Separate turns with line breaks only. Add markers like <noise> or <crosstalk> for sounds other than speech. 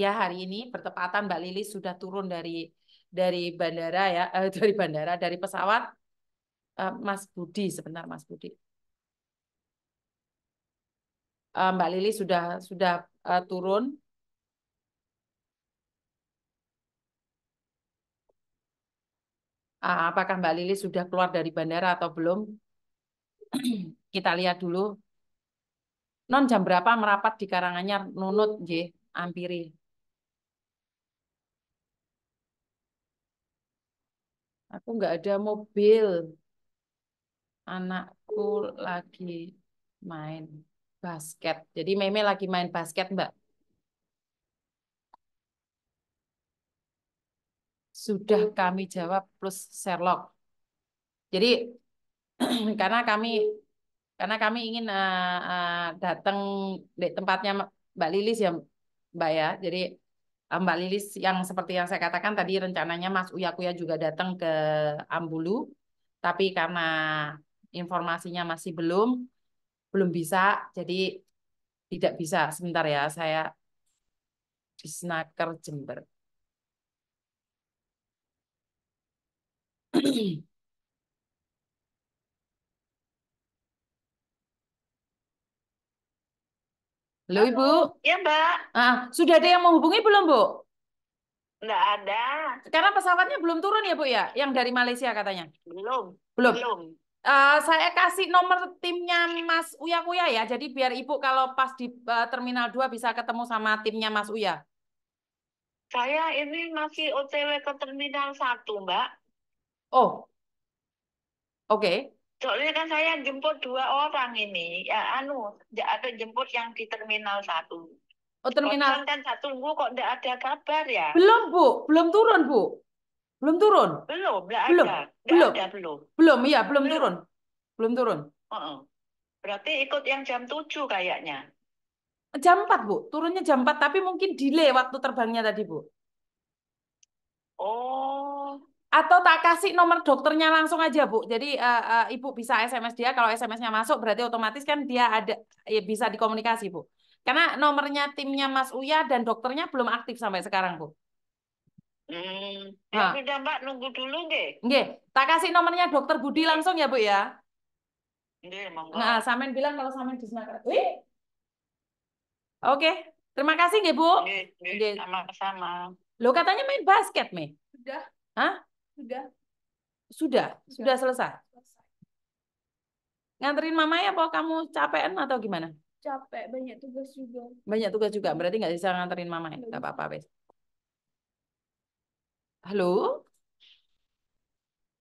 ya hari ini bertepatan Mbak Lili sudah turun dari dari bandara ya eh, <laughs> dari bandara dari pesawat eh, Mas Budi sebentar Mas Budi eh, Mbak Lili sudah sudah eh, turun ah, apakah Mbak Lili sudah keluar dari bandara atau belum <clears throat> kita lihat dulu non jam berapa merapat di Karanganyar nunut nggih ampiri. Aku nggak ada mobil. Anakku lagi main basket. Jadi Meme lagi main basket, Mbak. Sudah kami jawab plus Sherlock. Jadi <clears throat> karena kami karena kami ingin uh, eh, uh, eh, datang di tempatnya Mbak Lilis ya Mbak ya. Jadi eh, Mbak Lilis yang seperti yang saya katakan tadi rencananya Mas Uyakuya juga datang ke Ambulu, tapi karena informasinya masih belum belum bisa, jadi tidak bisa. Sebentar ya, saya di Snaker Jember. <clears throat> Halo Ibu. Iya Mbak. Ah, sudah ada yang menghubungi belum Bu? Nggak ada. Karena pesawatnya belum turun ya Bu ya, yang dari Malaysia katanya. Belum. Belum. Belum. Uh, saya kasih nomor timnya Mas Uya Uya ya, jadi biar Ibu kalau pas di uh, Terminal 2 bisa ketemu sama timnya Mas Uya. Saya ini masih OTW ke Terminal 1, Mbak. Oh, oke. Okay soalnya kan saya jemput dua orang ini ya anu tidak ada jemput yang di terminal satu oh terminal Kosan kan satu bu kok tidak ada kabar ya belum bu belum turun bu belum turun belum nggak belum ada. belum ada, belum belum iya belum, belum. turun belum turun uh -uh. berarti ikut yang jam 7 kayaknya jam 4 bu turunnya jam 4 tapi mungkin delay waktu terbangnya tadi bu oh atau tak kasih nomor dokternya langsung aja bu jadi uh, uh, ibu bisa sms dia kalau smsnya masuk berarti otomatis kan dia ada ya bisa dikomunikasi bu karena nomornya timnya mas uya dan dokternya belum aktif sampai sekarang bu hmm, nah. ya mbak nunggu dulu deh Nge tak kasih nomornya dokter budi langsung ya bu ya Nge. monggo nah samen bilang kalau samen disnaker wih oke terima kasih nggih bu Nge sama-sama lo katanya main basket me sudah Hah? Sudah. Sudah, sudah, selesai. Nganterin mama ya kalau kamu capean atau gimana? Capek, banyak tugas juga. Banyak tugas juga, berarti nggak bisa nganterin mama ya? Nggak apa-apa, Halo?